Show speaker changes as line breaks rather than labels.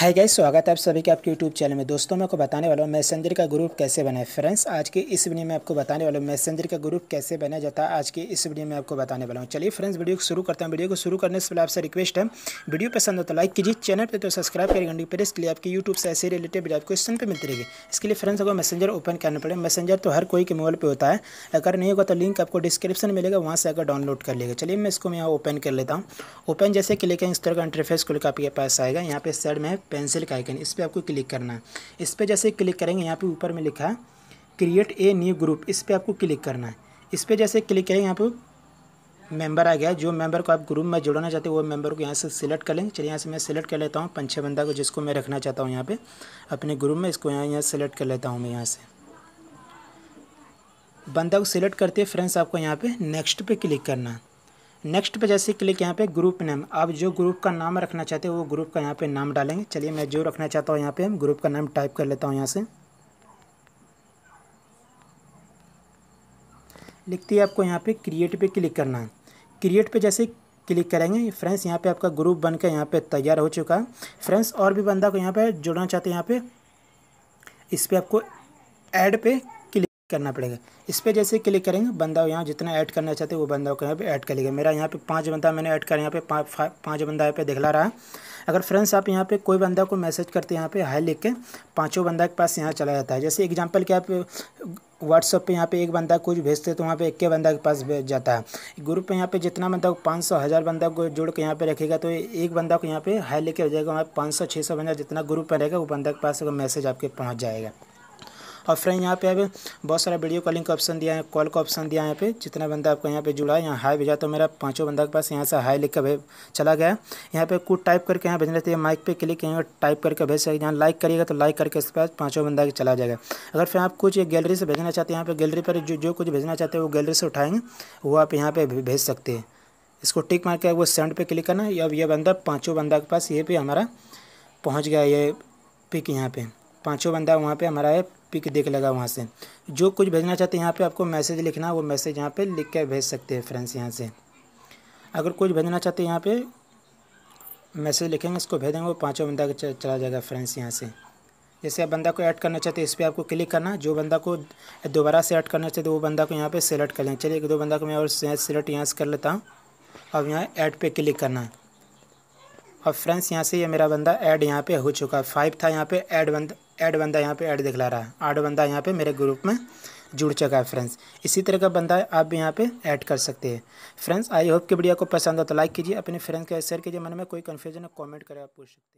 hi guys स्वागत है आप सभी के आपके यूट्यूब चैनल में दोस्तों मैं आपको बताने वाला हूँ मैसेंजर का ग्रुप कैसे बनाए फ्रेंड्स आज के इस वीडियो में आपको बताने वाला हूँ मैसेंजर का ग्रुप कैसे बनाया जाता है आज के इस वीडियो में आपको बताने वाला हूँ चलिए फ्रेंड्स वीडियो को शुरू करते हैं वीडियो को शुरू करने से पहले आपसे रिक्वेस्ट है वीडियो पसंद हो तो लाइक कीजिए चैनल पर तो सब्सक्राइब करें घंटी पर इसके लिए आपके यूट्यूब से ऐसे रिलेटेड आपको क्वेश्चन पर मिलती रहेगी इसके लिए फ्रेंड्स अगर मैसेंजर ओपन करना पड़ेगा मैसेंजर तो हर कोई के मोबाइल पर होता है अगर नहीं होगा तो लिंक आपको डिस्क्रिप्शन मिलेगा वहाँ से आकर डाउनलोड कर लेगा चलिए मैं इसको यहाँ ओपन कर लेता हूँ ओपन जैसे क्लिक है इस तरह का इंटरफेस खुल आपके पास आएगा यहाँ पे साइड में पेंसिल का आइकन इस पर आपको क्लिक करना है इस पर जैसे क्लिक करेंगे यहाँ पे ऊपर में लिखा है क्रिएट ए न्यू ग्रुप इस पर आपको क्लिक करना है इस पर जैसे क्लिक करेंगे यहाँ पर मेंबर आ गया जो मेंबर को आप ग्रुप में जोड़ना चाहते हो वो मेंबर को यहाँ से सिलेक्ट कर लेंगे चलिए यहाँ से मैं सिलेक्ट कर लेता हूँ पाँच छः बंदा को जिसको मैं रखना चाहता हूँ यहाँ पर अपने ग्रुप में इसको यहाँ यहाँ सेलेक्ट कर लेता हूँ मैं यहाँ से बंदा को सिलेक्ट करते फ्रेंड्स आपको यहाँ पे नेक्स्ट पे क्लिक करना है नेक्स्ट पे जैसे क्लिक यहाँ पे ग्रुप नेम आप जो ग्रुप का नाम रखना चाहते हो वो ग्रुप का यहाँ पे नाम डालेंगे चलिए मैं जो रखना चाहता हूँ यहाँ पे हम ग्रुप का नाम टाइप कर लेता हूँ यहाँ से लिखते ही आपको यहाँ पे क्रिएट पे क्लिक करना है क्रिएट पे जैसे क्लिक करेंगे फ्रेंड्स यहाँ पे आपका ग्रुप बन कर यहाँ पर तैयार हो चुका है फ्रेंड्स और भी बंदा को यहाँ पर जुड़ना चाहते हैं यहाँ पे इस पर आपको एड पे क्लिक करना पड़ेगा इस पर जैसे क्लिक करेंगे बंदा यहाँ जितना ऐड करना चाहते हैं वो बंदा को यहाँ पे ऐड कर लेगा मेरा यहाँ पे पांच बंदा मैंने ऐड कर यहाँ पे पांच पाँच बंदा यहाँ पे दिखला रहा है अगर फ्रेंड्स आप यहाँ पे कोई बंदा को मैसेज करते हैं यहाँ पे हाई लिख के पाँचों बंदा के पास यहाँ चला जाता है जैसे एग्जाम्पल के आप व्हाट्सअप पे यहाँ पे एक बंदा कुछ भेजते तो वहाँ पे इक्के बंदा के पास भेज जाता है ग्रुप पे यहाँ पे जितना बंदा पाँच सौ हज़ार बंदा को जोड़ के यहाँ पे रखेगा तो एक बंदा को यहाँ पे हाई लेके हो जाएगा वहाँ पाँच सौ छः सौ बंदा जितना ग्रुप में रहेगा वो बंदा के पास मैसेज आपके पहुँच जाएगा और फ्रेंड यहाँ पे अब बहुत सारा वीडियो कॉलिंग का ऑप्शन दिया है कॉल का ऑप्शन दिया है यहाँ पे जितना बंदा आपको यहाँ पे जुड़ा है यहाँ हाई भेजा तो मेरा पाँचों बंदा के पास यहाँ से हाई लिख कर चला गया यहाँ पे कुछ टाइप करके यहाँ भेजना लेते हैं माइक पर क्लिक करेंगे टाइप करके भेज सकते यहाँ लाइक करिएगा तो लाइक करके इसके पास पाँचों बंदा के चला जाएगा अगर फिर आप कुछ गैलरी से भेजना चाहते हैं यहाँ पर गैलरी पर जो जो कुछ भेजना चाहते हैं वो गैलरी से उठाएंगे वो आप यहाँ पर भेज सकते हैं इसको टिक मार के वो सेंड पे क्लिक करना अब ये बंदा पाँचों बंदा के पास ये भी हमारा पहुँच गया ये पिक यहाँ पे पाँचों बंदा वहाँ पे हमारा ये पिक देख लगा वहाँ से जो कुछ भेजना चाहते हैं यहाँ पे आपको मैसेज लिखना है वो मैसेज यहाँ पे लिख कर भेज सकते हैं फ्रेंड्स यहाँ से अगर कुछ भेजना चाहते हैं यहाँ पे मैसेज लिखेंगे इसको भेजेंगे वो पाँचों बंदा चला जाएगा फ्रेंड्स यहाँ से जैसे आप बंदा को ऐड करना चाहते हैं इस पर आपको क्लिक करना जो बंदा को दोबारा से ऐड करना चाहते वो बंदा को यहाँ पर सेलेक्ट कर लेंगे चलिए एक दो बंदा को मैं और सेलेक्ट यहाँ से कर लेता हूँ अब यहाँ ऐड पर क्लिक करना है अब फ्रेंड्स यहाँ से ये मेरा बंदा ऐड यहाँ पर हो चुका है फाइव था यहाँ पर ऐड बंदा ऐड बंदा यहाँ पे ऐड दिखला रहा है आठ बंदा यहाँ पे मेरे ग्रुप में जुड़ चुका है फ्रेंड्स इसी तरह का बंदा आप भी यहाँ पे ऐड कर सकते हैं फ्रेंड्स आई होप कि वीडियो को पसंद हो तो लाइक कीजिए अपने फ्रेंड्स के शेयर कीजिए मन में कोई कन्फ्यूजन है कॉमेंट करें आप पूछ सकते हैं